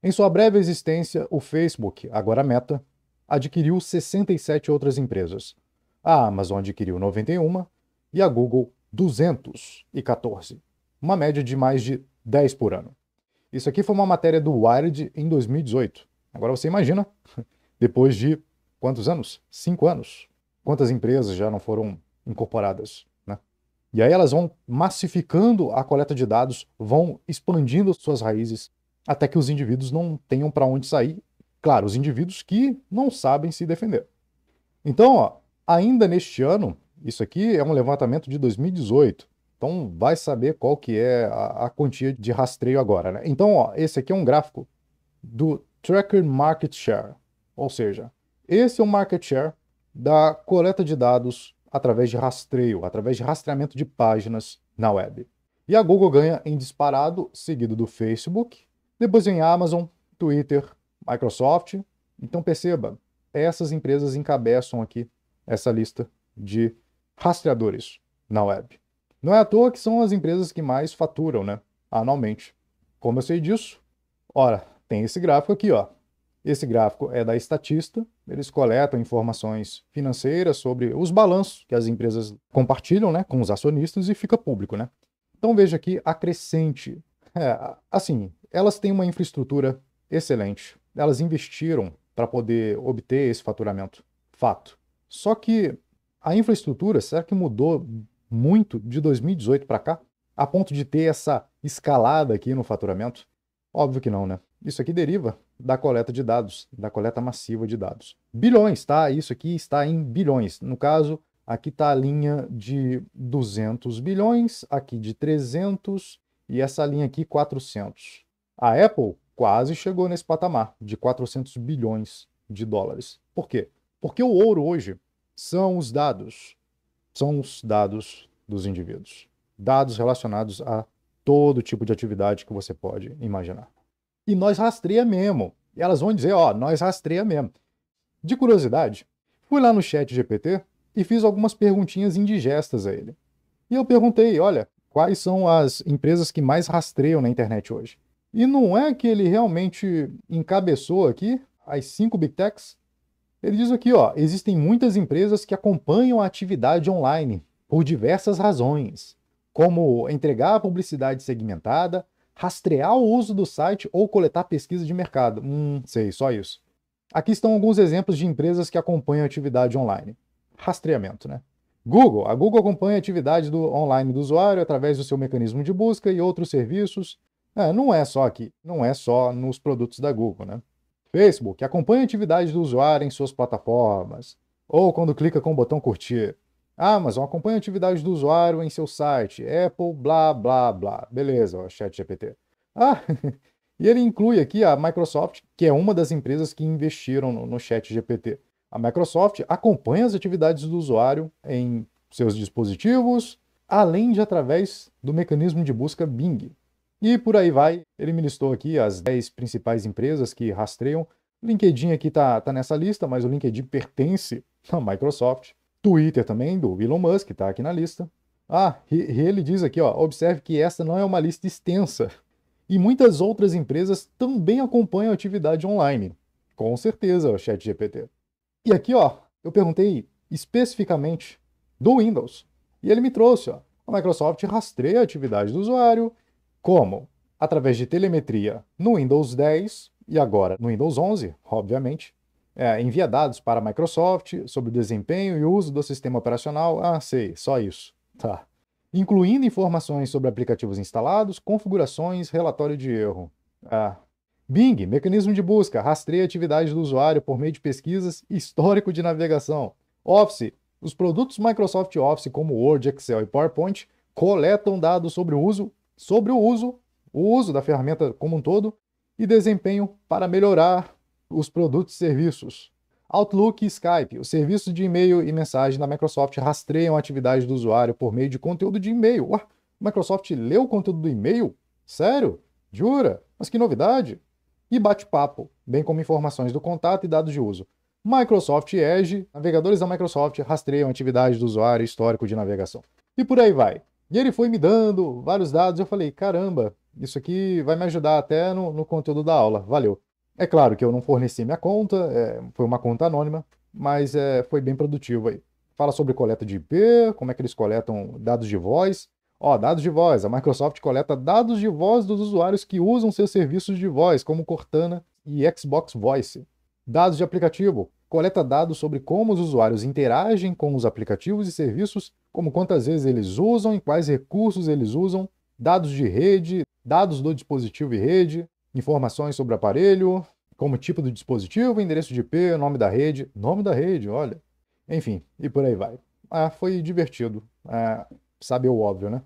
Em sua breve existência, o Facebook, agora Meta, adquiriu 67 outras empresas. A Amazon adquiriu 91 e a Google 214, uma média de mais de 10 por ano. Isso aqui foi uma matéria do Wired em 2018. Agora você imagina, depois de quantos anos? Cinco anos. Quantas empresas já não foram incorporadas? Né? E aí elas vão massificando a coleta de dados, vão expandindo suas raízes até que os indivíduos não tenham para onde sair. Claro, os indivíduos que não sabem se defender. Então, ó, ainda neste ano, isso aqui é um levantamento de 2018. Então, vai saber qual que é a, a quantia de rastreio agora. Né? Então, ó, esse aqui é um gráfico do Tracker Market Share. Ou seja, esse é o market share da coleta de dados através de rastreio, através de rastreamento de páginas na web. E a Google ganha em disparado, seguido do Facebook, depois vem Amazon, Twitter, Microsoft. Então perceba, essas empresas encabeçam aqui essa lista de rastreadores na web. Não é à toa que são as empresas que mais faturam, né, anualmente. Como eu sei disso? Ora, tem esse gráfico aqui, ó. Esse gráfico é da Estatista. Eles coletam informações financeiras sobre os balanços que as empresas compartilham, né, com os acionistas e fica público, né? Então veja aqui a crescente é, assim, elas têm uma infraestrutura excelente. Elas investiram para poder obter esse faturamento. Fato. Só que a infraestrutura, será que mudou muito de 2018 para cá? A ponto de ter essa escalada aqui no faturamento? Óbvio que não, né? Isso aqui deriva da coleta de dados, da coleta massiva de dados. Bilhões, tá? Isso aqui está em bilhões. No caso, aqui está a linha de 200 bilhões, aqui de 300 e essa linha aqui, 400. A Apple quase chegou nesse patamar de 400 bilhões de dólares. Por quê? Porque o ouro hoje são os dados, são os dados dos indivíduos, dados relacionados a todo tipo de atividade que você pode imaginar. E nós rastreia mesmo. E elas vão dizer, ó, nós rastreia mesmo. De curiosidade, fui lá no chat GPT e fiz algumas perguntinhas indigestas a ele. E eu perguntei, olha, quais são as empresas que mais rastreiam na internet hoje. E não é que ele realmente encabeçou aqui as cinco big techs. Ele diz aqui, ó, existem muitas empresas que acompanham a atividade online por diversas razões, como entregar a publicidade segmentada, rastrear o uso do site ou coletar pesquisa de mercado. Hum, sei, só isso. Aqui estão alguns exemplos de empresas que acompanham a atividade online. Rastreamento, né? Google. A Google acompanha a atividade do online do usuário através do seu mecanismo de busca e outros serviços. É, não é só aqui, não é só nos produtos da Google, né? Facebook acompanha a atividade do usuário em suas plataformas, ou quando clica com o botão curtir. Amazon acompanha a atividade do usuário em seu site, Apple, blá blá blá. Beleza, o chat GPT. Ah, e ele inclui aqui a Microsoft, que é uma das empresas que investiram no, no chat GPT. A Microsoft acompanha as atividades do usuário em seus dispositivos, além de através do mecanismo de busca Bing. E por aí vai, ele me listou aqui as 10 principais empresas que rastreiam. O LinkedIn aqui está tá nessa lista, mas o LinkedIn pertence à Microsoft. Twitter também, do Elon Musk, está aqui na lista. Ah, e, ele diz aqui, ó, observe que esta não é uma lista extensa. E muitas outras empresas também acompanham a atividade online. Com certeza, o ChatGPT. E aqui, ó, eu perguntei especificamente do Windows. E ele me trouxe, ó, a Microsoft rastreia a atividade do usuário como? Através de telemetria no Windows 10 e agora no Windows 11, obviamente. É, envia dados para a Microsoft sobre o desempenho e uso do sistema operacional. Ah, sei, só isso. Tá. Incluindo informações sobre aplicativos instalados, configurações, relatório de erro. Ah, Bing, mecanismo de busca, rastreia atividade do usuário por meio de pesquisas e histórico de navegação. Office, os produtos Microsoft Office, como Word, Excel e PowerPoint, coletam dados sobre o uso, sobre o uso, o uso da ferramenta como um todo e desempenho para melhorar os produtos e serviços. Outlook e Skype, os serviços de e-mail e mensagem da Microsoft rastreiam a atividade do usuário por meio de conteúdo de e-mail. Microsoft leu o conteúdo do e-mail? Sério? Jura? Mas que novidade! e bate-papo, bem como informações do contato e dados de uso. Microsoft Edge, navegadores da Microsoft rastreiam atividade do usuário e histórico de navegação. E por aí vai. E ele foi me dando vários dados, eu falei, caramba, isso aqui vai me ajudar até no, no conteúdo da aula, valeu. É claro que eu não forneci minha conta, é, foi uma conta anônima, mas é, foi bem produtivo aí. Fala sobre coleta de IP, como é que eles coletam dados de voz, Ó, dados de voz. A Microsoft coleta dados de voz dos usuários que usam seus serviços de voz, como Cortana e Xbox Voice. Dados de aplicativo. Coleta dados sobre como os usuários interagem com os aplicativos e serviços, como quantas vezes eles usam e quais recursos eles usam, dados de rede, dados do dispositivo e rede, informações sobre aparelho, como tipo do dispositivo, endereço de IP, nome da rede, nome da rede, olha. Enfim, e por aí vai. Ah, foi divertido. Ah, sabe é o óbvio, né?